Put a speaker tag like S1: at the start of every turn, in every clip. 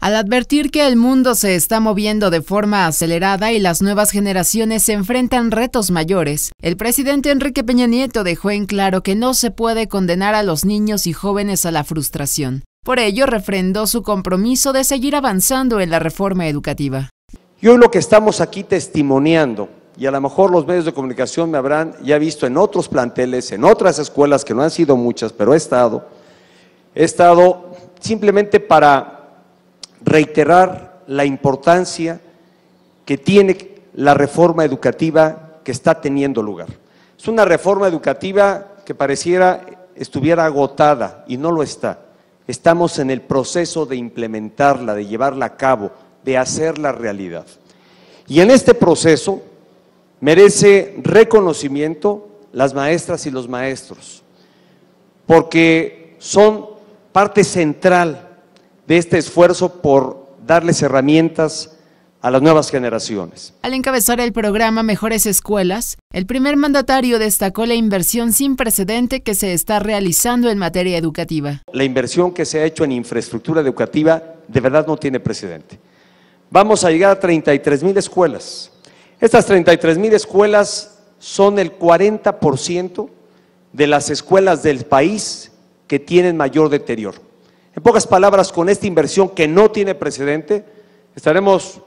S1: Al advertir que el mundo se está moviendo de forma acelerada y las nuevas generaciones se enfrentan retos mayores, el presidente Enrique Peña Nieto dejó en claro que no se puede condenar a los niños y jóvenes a la frustración. Por ello, refrendó su compromiso de seguir avanzando en la reforma educativa.
S2: Yo lo que estamos aquí testimoniando, y a lo mejor los medios de comunicación me habrán ya visto en otros planteles, en otras escuelas, que no han sido muchas, pero he estado, he estado simplemente para reiterar la importancia que tiene la reforma educativa que está teniendo lugar. Es una reforma educativa que pareciera estuviera agotada y no lo está. Estamos en el proceso de implementarla, de llevarla a cabo, de hacerla realidad. Y en este proceso merece reconocimiento las maestras y los maestros, porque son parte central de este esfuerzo por darles herramientas a las nuevas generaciones.
S1: Al encabezar el programa Mejores Escuelas, el primer mandatario destacó la inversión sin precedente que se está realizando en materia educativa.
S2: La inversión que se ha hecho en infraestructura educativa de verdad no tiene precedente. Vamos a llegar a 33 mil escuelas. Estas 33 mil escuelas son el 40% de las escuelas del país que tienen mayor deterioro. En pocas palabras, con esta inversión que no tiene precedente, estaremos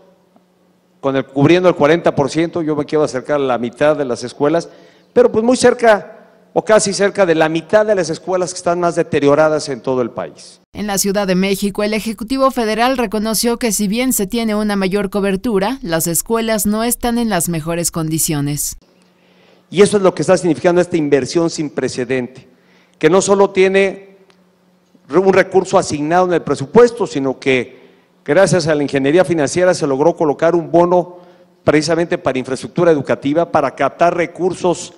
S2: con el, cubriendo el 40%, yo me quiero acercar a la mitad de las escuelas, pero pues muy cerca o casi cerca de la mitad de las escuelas que están más deterioradas en todo el país.
S1: En la Ciudad de México, el Ejecutivo Federal reconoció que si bien se tiene una mayor cobertura, las escuelas no están en las mejores condiciones.
S2: Y eso es lo que está significando esta inversión sin precedente, que no solo tiene un recurso asignado en el presupuesto, sino que gracias a la ingeniería financiera se logró colocar un bono precisamente para infraestructura educativa, para captar recursos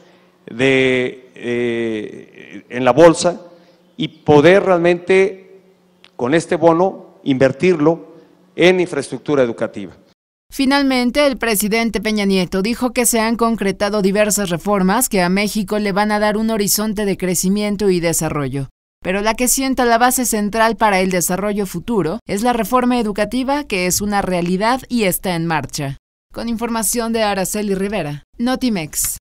S2: de, eh, en la bolsa y poder realmente con este bono invertirlo en infraestructura educativa.
S1: Finalmente, el presidente Peña Nieto dijo que se han concretado diversas reformas que a México le van a dar un horizonte de crecimiento y desarrollo pero la que sienta la base central para el desarrollo futuro es la reforma educativa que es una realidad y está en marcha. Con información de Araceli Rivera, Notimex.